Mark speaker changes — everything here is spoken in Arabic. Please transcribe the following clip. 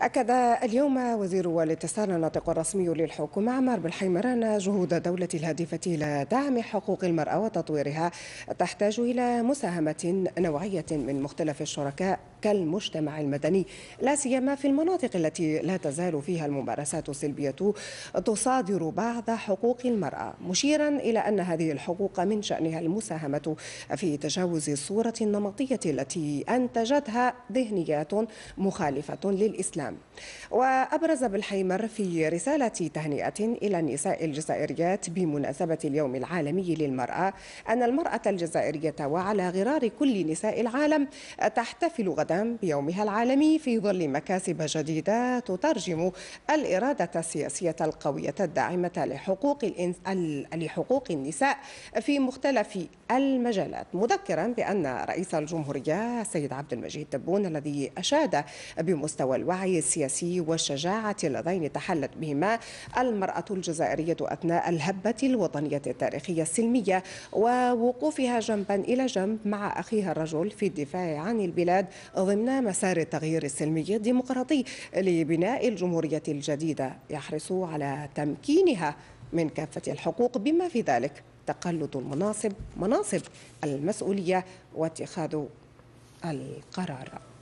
Speaker 1: أكد اليوم وزير الاتصال الناطق الرسمي للحكومة عمار بالحيمران جهود دولة الهادفة إلى دعم حقوق المرأة وتطويرها تحتاج إلى مساهمة نوعية من مختلف الشركاء كالمجتمع المدني لا سيما في المناطق التي لا تزال فيها الممارسات السلبية تصادر بعض حقوق المرأة مشيرا إلى أن هذه الحقوق من شأنها المساهمة في تجاوز الصورة النمطية التي أنتجتها ذهنيات مخالفة للإسلام نعم. وأبرز بالحيمر في رسالة تهنئة إلى النساء الجزائريات بمناسبة اليوم العالمي للمرأة أن المرأة الجزائرية وعلى غرار كل نساء العالم تحتفل غدا بيومها العالمي في ظل مكاسب جديدة تترجم الإرادة السياسية القوية الداعمة لحقوق, الإنس... لحقوق النساء في مختلف المجالات مذكرا بأن رئيس الجمهورية السيد عبد المجيد تبون الذي أشاد بمستوى الوعي السياسي والشجاعة اللذين تحلت بهما المرأة الجزائرية أثناء الهبة الوطنية التاريخية السلمية ووقوفها جنبا إلى جنب مع أخيها الرجل في الدفاع عن البلاد ضمن مسار التغيير السلمي الديمقراطي لبناء الجمهورية الجديدة يحرص على تمكينها من كافة الحقوق بما في ذلك تقلد المناصب مناصب المسؤولية واتخاذ القرار